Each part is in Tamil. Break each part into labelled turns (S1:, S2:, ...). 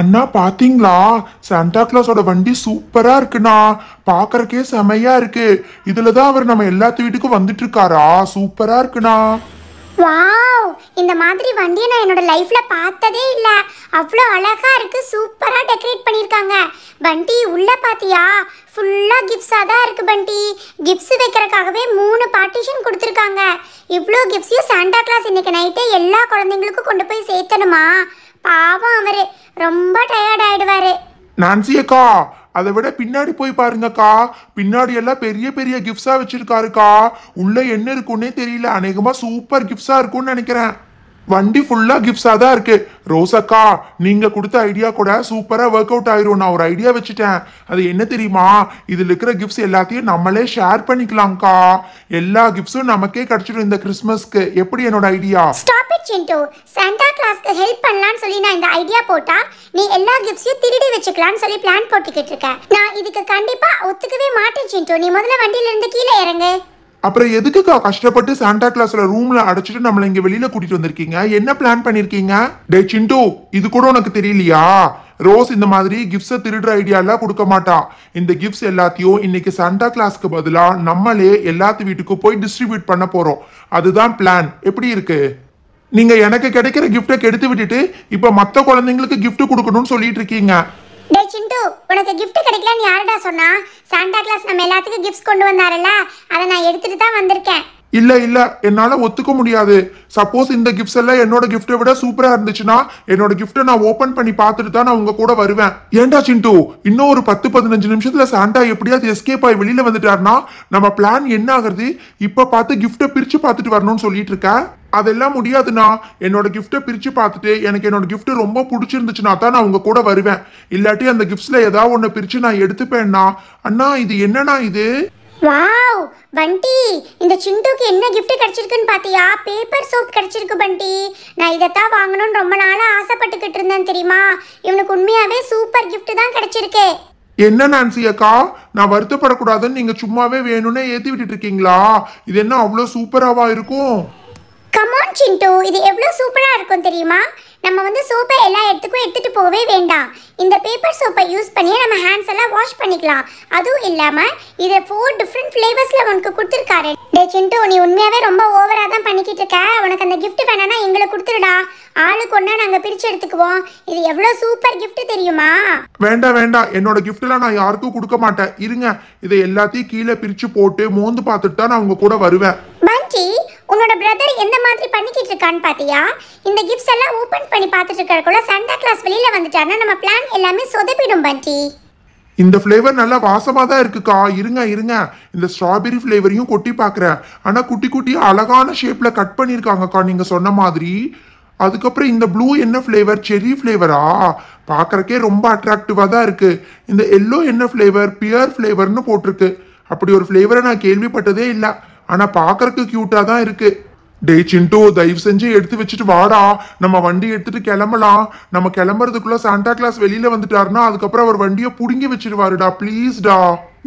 S1: அண்ணா பாத்தீங்களா சாண்டா கிளாஸோட வண்டி சூப்பரா இருக்குண்ணா பாக்குறக்கே செமையா இருக்கு இதுலதான் அவர் நம்ம எல்லாத்து வீட்டுக்கும் வந்துட்டு இருக்காரா சூப்பரா இருக்குண்ணா
S2: வாவ் இந்த மாதிரி வண்டியை நான் என்னோட லைஃப்ல பார்த்ததே இல்ல அவ்வளோ அழகா இருக்கு சூப்பரா டெக்கரேட் பண்ணிருக்காங்க வண்டி உள்ள பாத்தியா ஃபுல்லா கிஃப்ட்ஸா தான் இருக்கு வண்டி கிஃப்ட்ஸ் வைக்கிறதுக்காகவே மூணு பார்ட்டிஷன் கொடுத்துருக்காங்க இவ்வளோ கிஃப்ட்ஸையும் சாண்டா கிளாஸ் இன்னைக்கு நைட்டே எல்லா குழந்தைங்களுக்கும் கொண்டு போய் சேர்த்தணுமா பாவம் அவரு ரொம்ப டயர்ட் ஆயிடுவாரு
S1: நான்சி அக்கா அதை விட பின்னாடி போய் பாருங்கக்கா பின்னாடி எல்லாம் பெரிய பெரிய கிஃப்ட்ஸா வச்சிருக்காருக்கா உள்ள என்ன இருக்குன்னே தெரியல அநேகமா சூப்பர் கிஃப்ட்ஸா இருக்கும்னு நினைக்கிறேன் வண்டி ஃபுல்லா கிஃப்ட்ஸா தான் இருக்கு ரோசக்கா நீங்க கொடுத்த ஐடியா கூட சூப்பரா ஒர்க் அவுட் ஆயிரும் நான் ஒரு ஐடியா வச்சுட்டேன் அது என்ன தெரியுமா இதுல இருக்கிற கிஃப்ட்ஸ் எல்லாத்தையும் நம்மளே ஷேர் பண்ணிக்கலாம்க்கா எல்லா கிஃப்ட்ஸும் நமக்கே கிடைச்சிடும் இந்த கிறிஸ்மஸ்க்கு எப்படி என்னோட ஐடியா
S2: ஸ்டாப் இட் சிண்டு சாண்டா கிளாஸ்க்கு ஹெல்ப் பண்ணலாம்னு சொல்லி நான் இந்த ஐடியா போட்டா நீ எல்லா கிஃப்ட்ஸையும் திருடி வச்சுக்கலாம்னு சொல்லி பிளான் போட்டுக்கிட்டு இருக்க நான் இதுக்கு கண்டிப்பா ஒத்துக்கவே மாட்டேன் சிண்டு நீ முதல்ல வண்டியில இருந்து கீழே இறங்கு
S1: அப்புறம் எதுக்குக்கா கஷ்டப்பட்டு சாண்டா கிளாஸ்ல ரூம்ல அடைச்சிட்டு நம்மள இங்க வெளியில கூட்டிட்டு வந்திருக்கீங்க என்ன பிளான் பண்ணிருக்கீங்க டே சிண்டு இது கூட உனக்கு தெரியலையா ரோஸ் இந்த மாதிரி கிஃப்ட்ஸை திருடுற எல்லாம் கொடுக்க மாட்டா இந்த கிஃப்ட்ஸ் எல்லாத்தையும் இன்னைக்கு சாண்டா கிளாஸ்க்கு பதிலாக நம்மளே எல்லாத்து வீட்டுக்கும் போய் டிஸ்ட்ரிபியூட் பண்ண போறோம் அதுதான் பிளான் எப்படி இருக்கு நீங்க எனக்கு கிடைக்கிற கிஃப்டை கெடுத்து விட்டுட்டு இப்ப மற்ற குழந்தைங்களுக்கு கிஃப்ட் கொடுக்கணும்னு சொல்லிட்டு இருக்கீங்க
S2: டே சிண்டு உனக்கு கிஃப்ட் கிடைக்கலன்னு யாருடா சொன்னா சாண்டா கிளாஸ் நம்ம எல்லாத்துக்கும் கிஃப்ட்ஸ் கொண்டு வந்தாருல்ல அதை நான் எடுத்துட்டு தான் வந்திருக்கேன்
S1: இல்லை இல்லை என்னால் ஒத்துக்க முடியாது சப்போஸ் இந்த கிஃப்ட்ஸ் எல்லாம் என்னோட கிஃப்ட்டை விட சூப்பராக இருந்துச்சுன்னா என்னோட கிஃப்ட்டை நான் ஓப்பன் பண்ணி பார்த்துட்டு தான் நான் உங்கள் கூட வருவேன் ஏண்டா சிண்டு இன்னும் ஒரு பத்து பதினஞ்சு நிமிஷத்தில் சாண்டா எப்படியாவது எஸ்கேப் ஆகி வெளியில் வந்துட்டார்னா நம்ம பிளான் என்ன ஆகுறது இப்போ பார்த்து கிஃப்ட்டை பிரித்து பார்த்துட்டு வரணும்னு சொல்லிட்டு இருக்கேன் அதெல்லாம் முடியாதுண்ணா என்னோட கிஃப்ட்டை பிரித்து பார்த்துட்டு எனக்கு என்னோட கிஃப்ட் ரொம்ப பிடிச்சிருந்துச்சுன்னா தான் நான் உங்கள் கூட வருவேன் இல்லாட்டி அந்த கிஃப்ட்ஸில் ஏதாவது ஒன்று பிரித்து நான் எடுத்துப்பேன்னா அண்ணா இது என்னண்ணா இது வாவ் பண்டி இந்த சிண்டுக்கு
S2: என்ன கிஃப்ட் கிடைச்சிருக்குன்னு பார்த்தியா பேப்பர் சோப் கிடைச்சிருக்கு பண்டி நான் இதைத்தான் வாங்கணும்னு ரொம்ப நாளாக ஆசைப்பட்டுக்கிட்டு இருந்தேன் தெரியுமா இவனுக்கு உண்மையாகவே சூப்பர் கிஃப்ட் தான் கிடைச்சிருக்கே
S1: என்ன நான்சி அக்கா நான் வருத்தப்படக்கூடாதுன்னு நீங்கள் சும்மாவே வேணும்னே ஏற்றி விட்டுட்டு இருக்கீங்களா இது என்ன அவ்வளோ சூப்பராவா இருக்கும் கமான் சிண்டு இது எவ்வளோ சூப்பராக இருக்கும் தெரியுமா நம்ம வந்து
S2: சோப்பை எல்லா இடத்துக்கும் எடுத்துகிட்டு போகவே வேண்டாம் இந்த பேப்பர் சோப்பை யூஸ் பண்ணி நம்ம ஹேண்ட்ஸ் எல்லாம் வாஷ் பண்ணிக்கலாம் அதுவும் இல்லாமல் இதை ஃபோர் டிஃப்ரெண்ட் ஃப்ளேவர்ஸில் உனக்கு கொடுத்துருக்காரு டே சிண்டு நீ உண்மையாகவே ரொம்ப ஓவராக தான் பண்ணிக்கிட்டு இருக்க உனக்கு அந்த கிஃப்ட் வேணாம்னா எங்களை கொடுத்துருடா ஆளுக்கு ஒன்றா நாங்கள் பிரித்து எடுத்துக்குவோம் இது எவ்வளோ சூப்பர் கிஃப்ட் தெரியுமா
S1: வேண்டாம் வேண்டாம் என்னோட கிஃப்ட்லாம் நான் யாருக்கும் கொடுக்க மாட்டேன் இருங்க இதை எல்லாத்தையும் கீழே பிரித்து போட்டு மோந்து பார்த்துட்டு தான் நான் உங்க கூட வருவேன்
S2: பஞ்சி உன்னோட பிரதர் எந்த மாதிரி பண்ணிக்கிட்டு இருக்கான்னு பார்த்தியா இந்த கிஃப்ட்ஸ் எல்லாம் ஓப்பன் பண்ணி பார்த்துட்டு இருக்கிறக்குள்ள சண்டா கிளாஸ் வெளியில வந்துட்டான்னா நம்ம பிளான் எல்லாமே சொதப்பிடும் பண்டி
S1: இந்த ஃப்ளேவர் நல்லா வாசமாக தான் இருக்குக்கா இருங்க இருங்க இந்த ஸ்ட்ராபெரி ஃப்ளேவரையும் கொட்டி பார்க்குறேன் ஆனால் குட்டி குட்டி அழகான ஷேப்பில் கட் பண்ணியிருக்காங்கக்கா நீங்கள் சொன்ன மாதிரி அதுக்கப்புறம் இந்த ப்ளூ என்ன ஃப்ளேவர் செரி ஃப்ளேவரா பார்க்குறக்கே ரொம்ப அட்ராக்டிவாக தான் இருக்குது இந்த எல்லோ என்ன ஃப்ளேவர் பியர் ஃப்ளேவர்னு போட்டிருக்கு அப்படி ஒரு ஃப்ளேவரை நான் கேள்விப்பட்டதே இல்லை ஆனா பாக்குறதுக்கு கியூட்டா தான் இருக்கு டேய் சிண்டோ தயவு செஞ்சு எடுத்து வச்சுட்டு வாடா நம்ம வண்டி எடுத்துட்டு கிளம்பலாம் நம்ம கிளம்புறதுக்குள்ள சாண்டா கிளாஸ் வெளியில வந்துட்டாருன்னா அதுக்கப்புறம் அவர் வண்டியை புடுங்கி வச்சிருவாருடா பிளீஸ்டா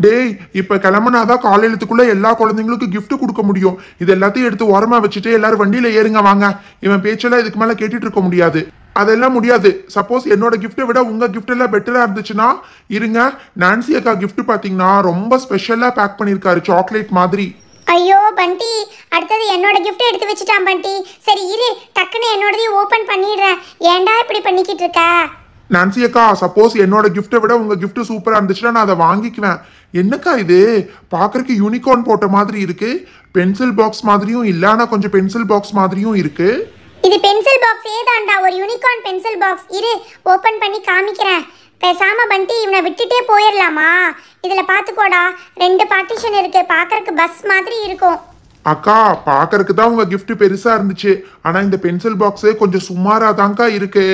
S1: டேய் இப்ப கிளம்புனாதான் காலையிலத்துக்குள்ள எல்லா குழந்தைங்களுக்கும் கிஃப்ட் கொடுக்க முடியும் இது எல்லாத்தையும் எடுத்து ஓரமா வச்சுட்டு எல்லாரும் வண்டியில ஏறுங்க வாங்க இவன் பேச்செல்லாம் இதுக்கு மேல கேட்டுட்டு இருக்க முடியாது அதெல்லாம் முடியாது சப்போஸ் என்னோட கிஃப்ட்டை விட உங்க கிஃப்ட் எல்லாம் பெட்டரா இருந்துச்சுன்னா இருங்க நான்சி அக்கா கிஃப்ட் பாத்தீங்கன்னா ரொம்ப ஸ்பெஷலா பேக் பண்ணியிருக்காரு சாக்லேட் மாதிரி
S2: ஐயோ பண்டி அடுத்தது என்னோட கிஃப்ட் எடுத்து வச்சுட்டான் பண்டி சரி இரு டக்குன்னு என்னோடதையும் ஓப்பன் பண்ணிடுறேன் ஏன்டா இப்படி பண்ணிக்கிட்டு இருக்க
S1: நான்சி அக்கா சப்போஸ் என்னோட கிஃப்ட்டை விட உங்க கிஃப்ட் சூப்பரா இருந்துச்சுன்னா நான் அதை வாங்கிக்குவேன் என்னக்கா இது பாக்குறதுக்கு யூனிகார்ன் போட்ட மாதிரி இருக்கு பென்சில் பாக்ஸ் மாதிரியும் இல்லனா கொஞ்சம் பென்சில் பாக்ஸ் மாதிரியும் இருக்கு
S2: இது பென்சில் பாக்ஸ் ஏதாண்டா ஒரு யூனிகார்ன் பென்சில் பாக்ஸ் இரு ஓபன் பண்ணி காமிக்கிறேன் பேசாம பண்டி இவனை விட்டுட்டே போயிடலாமா இதில் பார்த்துக்கோடா ரெண்டு பார்ட்டிஷன் இருக்கு பார்க்கறக்கு பஸ் மாதிரி இருக்கும்
S1: அக்கா பார்க்கறக்கு தான் உங்க கிஃப்ட் பெருசா இருந்துச்சு ஆனா இந்த பென்சில் பாக்ஸ் கொஞ்சம் சுமாரா தான்க்கா இருக்கு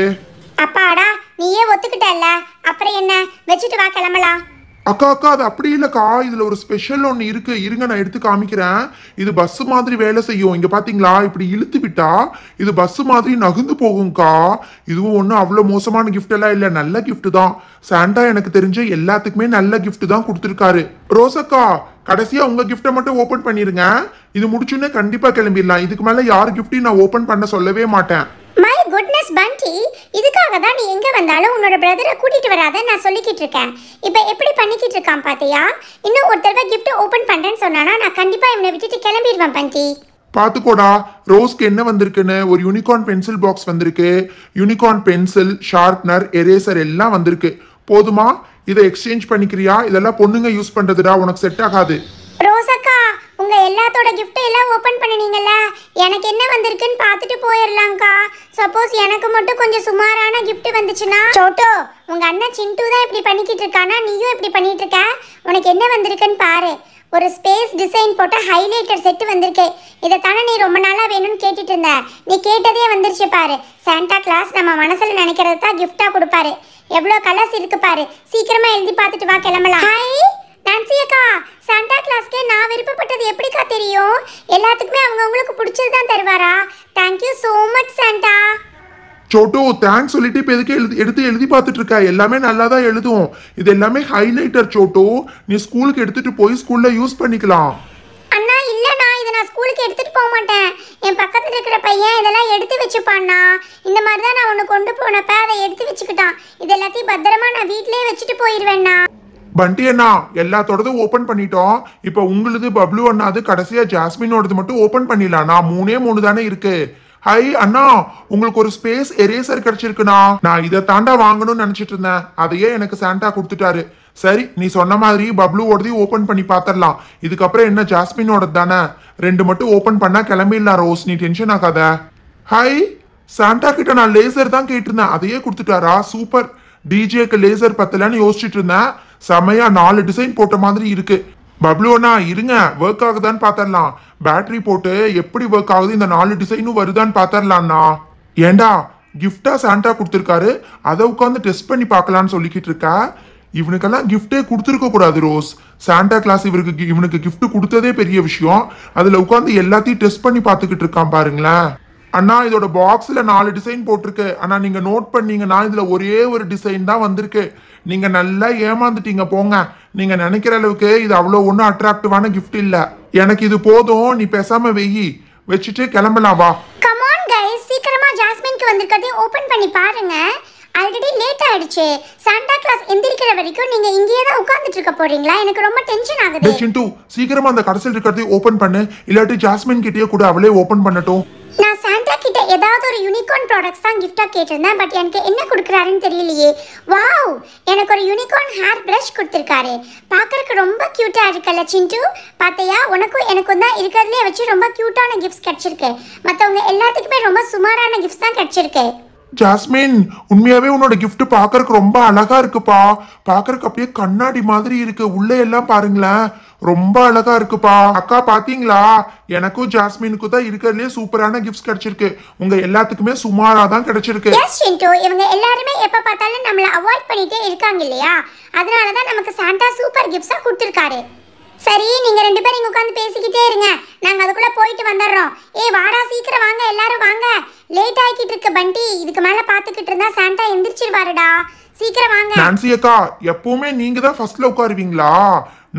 S2: அப்பாடா நீயே ஒத்துக்கிட்டல்ல அப்புறம் என்ன வச்சுட்டு வா கிளம்பலாம்
S1: அக்கா அக்கா அது அப்படி இல்லைக்கா இதில் ஒரு ஸ்பெஷல் ஒன்று இருக்கு இருங்க நான் எடுத்து காமிக்கிறேன் இது பஸ் மாதிரி வேலை செய்யும் இங்கே பார்த்தீங்களா இப்படி இழுத்து விட்டா இது பஸ் மாதிரி நகுந்து போகும்க்கா இதுவும் ஒன்றும் அவ்வளோ மோசமான கிஃப்ட் எல்லாம் இல்லை நல்ல கிஃப்ட் தான் சாண்டா எனக்கு தெரிஞ்ச எல்லாத்துக்குமே நல்ல கிஃப்ட் தான் கொடுத்துருக்காரு ரோசக்கா கடைசியாக உங்கள் கிஃப்டை மட்டும் ஓப்பன் பண்ணிடுங்க இது முடிச்சுன்னே கண்டிப்பாக கிளம்பிடலாம் இதுக்கு மேலே யார் கிஃப்டையும் நான் ஓப்பன் பண்ண சொல்லவே மாட்டேன்
S2: குட்னஸ் பண்டி இதுக்காக தான் நீ எங்கே வந்தாலும் உன்னோட பிரதரை கூட்டிகிட்டு வராதன்னு நான் சொல்லிக்கிட்டு இருக்கேன் இப்போ எப்படி பண்ணிக்கிட்டு இருக்கான் பார்த்தியா இன்னும் ஒரு தடவை கிஃப்ட் ஓப்பன் பண்ணுறேன்னு சொன்னானா நான் கண்டிப்பாக இவனை விட்டுட்டு கிளம்பிடுவேன் பண்டி
S1: பார்த்துக்கோடா ரோஸ்க்கு என்ன வந்திருக்குன்னு ஒரு யூனிகார்ன் பென்சில் பாக்ஸ் வந்திருக்கு யூனிகார்ன் பென்சில் ஷார்ப்னர் எரேசர் எல்லாம் வந்திருக்கு போதுமா இதை எக்ஸ்சேஞ்ச் பண்ணிக்கிறியா இதெல்லாம் பொண்ணுங்க யூஸ் பண்ணுறதுடா உனக்கு செட் ஆகாது
S2: உங்கள் எல்லாத்தோட கிஃப்ட்டு எல்லாம் ஓப்பன் பண்ணுனீங்கல்ல எனக்கு என்ன வந்திருக்குன்னு பார்த்துட்டு போயிடலாம்க்கா சப்போஸ் எனக்கு மட்டும் கொஞ்சம் சுமாரான கிஃப்ட் வந்துச்சுன்னா சோட்டோ உங்கள் அண்ணன் சின்ட்டு தான் இப்படி பண்ணிக்கிட்டு இருக்கானா நீயும் இப்படி பண்ணிகிட்டு இருக்க உனக்கு என்ன வந்திருக்குன்னு பாரு ஒரு ஸ்பேஸ் டிசைன் போட்ட ஹைலைட்டர் செட்டு வந்திருக்கு இதை தானே நீ ரொம்ப நாளாக வேணும்னு கேட்டுட்டு இருந்த நீ கேட்டதே வந்துருச்சு பாரு சாண்டா கிளாஸ் நம்ம மனசில் நினைக்கிறது தான் கிஃப்டாக கொடுப்பாரு எவ்வளோ கலர்ஸ் இருக்கு பாரு சீக்கிரமாக எழுதி பார்த்துட்டு வா கிளம்பலாம் ஹாய் நான்சி அக்கா சாண்டா கிளாஸ்க்கே நான் விருப்பப்பட்டது எப்படிக்கா தெரியும் எல்லாத்துக்குமே அவங்க அவங்களுக்கு பிடிச்சது தான் தருவாரா தேங்க்யூ ஸோ மச் சாண்டா
S1: சோட்டோ தேங்க்ஸ் சொல்லிட்டு இப்போ எதுக்கு எழுதி எடுத்து எழுதி பார்த்துட்டு இருக்கா எல்லாமே நல்லா தான் எழுதுவோம் இது எல்லாமே ஹைலைட்டர் சோட்டோ நீ ஸ்கூலுக்கு எடுத்துட்டு போய் ஸ்கூல்ல யூஸ் பண்ணிக்கலாம்
S2: அண்ணா இல்லண்ணா இதை நான் ஸ்கூலுக்கு எடுத்துட்டு போக மாட்டேன் என் பக்கத்துல இருக்கிற பையன் இதெல்லாம் எடுத்து வச்சுப்பான்னா இந்த மாதிரி தான் நான் ஒன்று கொண்டு போனப்ப அதை எடுத்து வச்சுக்கிட்டான் இது எல்லாத்தையும் பத்திரமா நான் வீட்டிலேயே வச்சுட்டு போயிடுவேண்ணா
S1: பண்டி அண்ணா எல்லாத்தோடதும் ஓபன் பண்ணிட்டோம் இப்ப உங்களுது பப்ளு அண்ணாது கடைசியா ஜாஸ்மினோடது மட்டும் ஓபன் பண்ணிடலாம் நான் மூணே மூணு தானே இருக்கு ஹை அண்ணா உங்களுக்கு ஒரு ஸ்பேஸ் எரேசர் கிடைச்சிருக்குண்ணா நான் இதை தாண்டா வாங்கணும்னு நினைச்சிட்டு இருந்தேன் அதையே எனக்கு சாண்டா கொடுத்துட்டாரு சரி நீ சொன்ன மாதிரி பப்ளுவோடதையும் ஓப்பன் பண்ணி பாத்திரலாம் இதுக்கப்புறம் என்ன ஜாஸ்மினோடது தானே ரெண்டு மட்டும் ஓப்பன் பண்ணா கிளம்பிடலாம் ரோஸ் நீ டென்ஷன் ஆகாத ஹை சாண்டா கிட்ட நான் லேசர் தான் கேட்டிருந்தேன் அதையே கொடுத்துட்டாரா சூப்பர் டிஜேக்கு லேசர் பத்தலன்னு யோசிச்சுட்டு இருந்தேன் செமையா நாலு டிசைன் போட்ட மாதிரி இருக்கு அண்ணா இருங்க ஒர்க் ஆகுதான்னு பாத்திரலாம் பேட்டரி போட்டு எப்படி ஒர்க் ஆகுது இந்த நாலு டிசைனும் வருதான்னு பாத்திரலாம்ண்ணா ஏண்டா கிஃப்டா சாண்டா கொடுத்துருக்காரு அதை உட்காந்து டெஸ்ட் பண்ணி பார்க்கலான்னு சொல்லிக்கிட்டு இருக்கா இவனுக்கெல்லாம் கிஃப்டே கொடுத்துருக்க கூடாது ரோஸ் சாண்டா கிளாஸ் இவருக்கு இவனுக்கு கிஃப்ட் கொடுத்ததே பெரிய விஷயம் அதில் உட்காந்து எல்லாத்தையும் டெஸ்ட் பண்ணி பார்த்துக்கிட்டு இருக்கான் பாருங்களேன் அண்ணா இதோட பாக்ஸில் நாலு டிசைன் போட்டிருக்கு அண்ணா நீங்கள் நோட் பண்ணீங்கன்னா இதில் ஒரே ஒரு டிசைன் தான் வந்திருக்கு நீங்கள் நல்லா ஏமாந்துட்டீங்க போங்க நீங்கள் நினைக்கிற அளவுக்கு இது அவ்வளோ ஒன்றும் அட்ராக்டிவான கிஃப்ட் இல்லை எனக்கு இது போதும் நீ பேசாம வெயி வச்சுட்டு கிளம்பலாம் வா
S2: கமான் கைஸ் சீக்கிரமா ஜாஸ்மின்க்கு வந்திருக்கிறதையும் ஓபன் பண்ணி பாருங்க ஆல்ரெடி லேட் ஆயிடுச்சு சாண்டா கிளாஸ் எந்திரிக்கிற வரைக்கும் நீங்க இங்கேயே தான் உட்கார்ந்துட்டு இருக்க போறீங்களா எனக்கு ரொம்ப டென்ஷன் ஆகுது
S1: சிண்டு சீக்கிரமா அந்த கடைசியில் இருக்கிறதையும் ஓபன் பண்ணு இல்லாட்டி ஜாஸ்மின் கிட்டேயே கூட அவளே ஓபன் பண்ணட்டும்
S2: நான் சாண்டா கிட்ட ஏதாவது ஒரு யூனிகார்ன் ப்ராடக்ட்ஸ் தான் கிஃப்டாக கேட்டிருந்தேன் பட் எனக்கு என்ன கொடுக்குறாருன்னு தெரியலையே வாவ் எனக்கு ஒரு யூனிகார்ன் ஹேர் ப்ரஷ் கொடுத்துருக்காரு பார்க்குறக்கு ரொம்ப க்யூட்டாக இருக்குல்ல சிண்டு பார்த்தையா உனக்கும் எனக்கும் தான் இருக்கிறதுலே வச்சு ரொம்ப க்யூட்டான கிஃப்ட்ஸ் கிடச்சிருக்கு மற்றவங்க எல்லாத்துக்குமே ரொம்ப சுமாரான கிஃப்ட்ஸ் தான் கிடச்சிருக்கு
S1: ஜாஸ்மின் உண்மையாவே உன்னோட கிஃப்ட் பாக்குறதுக்கு ரொம்ப அழகா இருக்குப்பா பாக்குறதுக்கு அப்படியே கண்ணாடி மாதிரி இருக்கு உள்ளே எல்லாம் பாருங்களேன் ரொம்ப அழகா இருக்குப்பா அக்கா பாத்தீங்களா எனக்கும் ஜாஸ்மினுக்கும் தான் இருக்கிறதுலே சூப்பரான கிஃப்ட்ஸ் கிடைச்சிருக்கு உங்க எல்லாத்துக்குமே சுமாரா தான் கிடைச்சிருக்கு எஸ்
S2: ஷின்டோ இவங்க எல்லாருமே எப்ப பார்த்தாலும் நம்மள அவாய்ட் பண்ணிட்டே இருக்காங்க இல்லையா அதனால தான் நமக்கு சாண்டா சூப்பர் கிஃப்ட்ஸா கொடுத்துருக்காரு சரி நீங்க ரெண்டு பேரும் இங்க உட்காந்து பேசிக்கிட்டே இருங்க நாங்க அதுக்குள்ள போயிட்டு வந்துடுறோம் ஏ வாடா சீக்கிரம் வாங்க எல்லாரும் வாங்க லேட் ஆகிட்டு இருக்கு பண்டி இதுக்கு மேல பாத்துக்கிட்டு இருந்தா சாண்டா எந்திரிச்சிருவாருடா சீக்கிரம் வாங்க நான்சி
S1: அக்கா எப்பவுமே நீங்க தான் ஃபர்ஸ்ட்ல உட்காருவீங்களா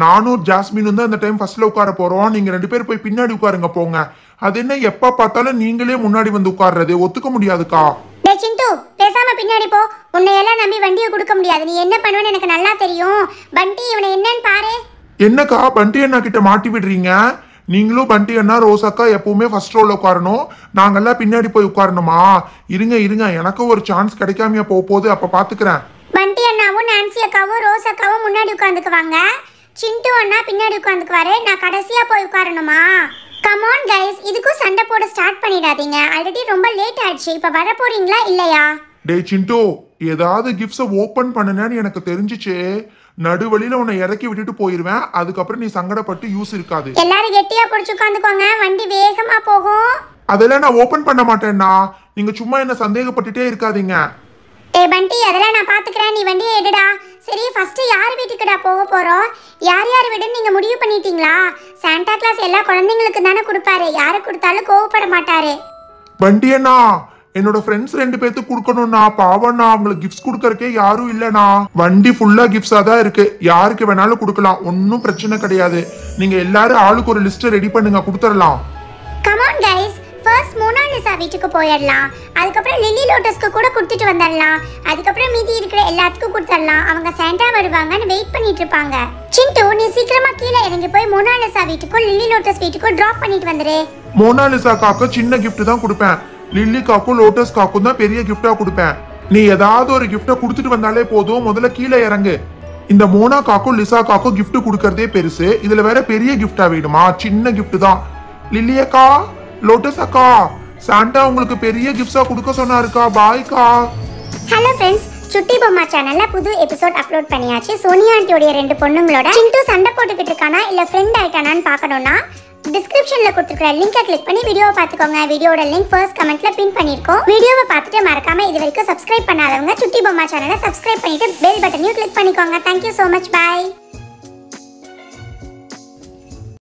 S1: நானும் ஜாஸ்மினும் தான் இந்த டைம் ஃபர்ஸ்ட்ல உட்கார போறோம் நீங்க ரெண்டு பேரும் போய் பின்னாடி உட்காருங்க போங்க அது என்ன எப்ப பார்த்தாலும் நீங்களே முன்னாடி வந்து உட்கார்றது ஒத்துக்க முடியாதுக்கா சிந்து
S2: பேசாம பின்னாடி போ உன்னை எல்லாம் நம்பி வண்டியை கொடுக்க முடியாது நீ என்ன பண்ணுவேன்னு எனக்கு நல்லா தெரியும் பண்டி இவனை என்னன்னு பாரு
S1: என்னக்கா பண்டி அண்ணா கிட்ட மாட்டி விடுறீங்க நீங்களும் பண்டி அண்ணா ரோசாக்கா எப்பவுமே ஃபர்ஸ்ட் ரோல உட்காரணும் நாங்கெல்லாம் பின்னாடி போய் உட்காரணுமா இருங்க இருங்க எனக்கும் ஒரு சான்ஸ் கிடைக்காமையா போக போகுது அப்ப பாத்துக்கிறேன்
S2: பண்டி அண்ணாவும் நான்சி அக்காவும் ரோஸ் அக்காவும் முன்னாடி உட்காந்துக்குவாங்க சிண்டு அண்ணா பின்னாடி உட்காந்துக்குவாரு நான் கடைசியா போய் உட்காரணுமா கமான் கைஸ் இதுக்கும் சண்டை போட ஸ்டார்ட் பண்ணிடாதீங்க ஆல்ரெடி ரொம்ப லேட் ஆயிடுச்சு இப்போ வர போறீங்களா இல்லையா
S1: டேய் சிண்டு ஏதாவது கிஃப்ட்ஸை ஓப்பன் பண்ணுனேன்னு எனக்கு தெரிஞ்சிச்சு நடுவழியில உன்னை இறக்கி விட்டுட்டு போயிருவேன் அதுக்கப்புறம் நீ சங்கடப்பட்டு யூஸ் இருக்காது
S2: எல்லாரும் கெட்டியா பிடிச்சு உட்காந்துக்கோங்க வண்டி வேகமா போகும்
S1: அதெல்லாம் நான் ஓபன் பண்ண மாட்டேன்னா நீங்க சும்மா என்ன சந்தேகப்பட்டுட்டே இருக்காதீங்க
S2: டேய் பண்டி அதெல்லாம் நான் பாத்துக்கறேன் நீ வண்டியை எடுடா சரி ஃபர்ஸ்ட் யார் வீட்டுக்குடா போக போறோம் யார் யார் விடுன்னு நீங்கள் முடிவு பண்ணிட்டீங்களா சாண்டா கிளாஸ் எல்லா குழந்தைங்களுக்கு தானே கொடுப்பாரு யாரு கொடுத்தாலும் கோவப்பட மாட்டாரு
S1: வண்டியண்ணா என்னோட ஃப்ரெண்ட்ஸ் ரெண்டு பேத்துக்கு கொடுக்கணும்னா பாவண்ணா அவங்களுக்கு கிஃப்ட்ஸ் கொடுக்கறக்கே யாரும் இல்லைண்ணா வண்டி ஃபுல்லா கிஃப்ட்ஸா தான் இருக்கு யாருக்கு வேணாலும் கொடுக்கலாம் ஒன்றும் பிரச்சனை கிடையாது நீங்க எல்லாரும் ஆளுக்கு ஒரு லிஸ்ட் ரெடி பண்ணுங்க கொடுத்துடலாம்
S2: கமான் கைஸ் லோட்டஸா வீட்டுக்கு போயிடலாம் அதுக்கப்புறம் லில்லி லோட்டஸ்க்கு கூட கொடுத்துட்டு வந்துடலாம் அதுக்கப்புறம் மீதி இருக்கிற எல்லாத்துக்கும் கொடுத்துடலாம் அவங்க சேண்டா வருவாங்கன்னு வெயிட் பண்ணிட்டு இருப்பாங்க சிண்டு நீ சீக்கிரமா கீழே இறங்கி போய் மோனாலிசா வீட்டுக்கும் லில்லி லோட்டஸ் வீட்டுக்கும் டிராப் பண்ணிட்டு வந்துரு
S1: மோனாலிசா காக்கு சின்ன கிஃப்ட் தான் கொடுப்பேன் லில்லி காக்கும் லோட்டஸ் காக்கும் தான் பெரிய கிஃப்டா கொடுப்பேன் நீ ஏதாவது ஒரு கிஃப்ட கொடுத்துட்டு வந்தாலே போதும் முதல்ல கீழே இறங்கு இந்த மோனா காக்கும் லிசா காக்கும் கிஃப்ட் கொடுக்கறதே பெருசு இதுல வேற பெரிய கிஃப்டா வேணுமா சின்ன கிஃப்ட் தான் லில்லி அக்கா லோட்டஸ் அக்கா சாண்டா உங்களுக்கு பெரிய கிஃப்ட்ஸா கொடுக்க சொன்னாருக்கா பாய்க்கா
S2: ஹலோ ஃப்ரெண்ட்ஸ் சுட்டி பொம்மா சேனல்ல புது எபிசோட் அப்லோட் பண்ணியாச்சு சோனியா ஆண்டியோடைய ரெண்டு பொண்ணுங்களோட சிண்டு சண்டை போட்டுக்கிட்டு இருக்கானா இல்ல ஃப்ரெண்ட் ஆயிட்டானான்னு பார்க்கணும்னா டிஸ்கிரிப்ஷனில் கொடுத்துருக்குற லிங்கை கிளிக் பண்ணி வீடியோவை பார்த்துக்கோங்க வீடியோட லிங்க் ஃபர்ஸ்ட் கமெண்ட்ல பின் பண்ணிருக்கோம் வீடியோவை பார்த்துட்டு மறக்காம இது வரைக்கும் சப்ஸ்கிரைப் பண்ணாதவங்க சுட்டி பொம்மா சேனலை சப்ஸ்கிரைப் பண்ணிட்டு பெல் பட்டனையும் கிளிக் பண்ணிக்கோங்க தேங்க்யூ ஸோ மச் பாய்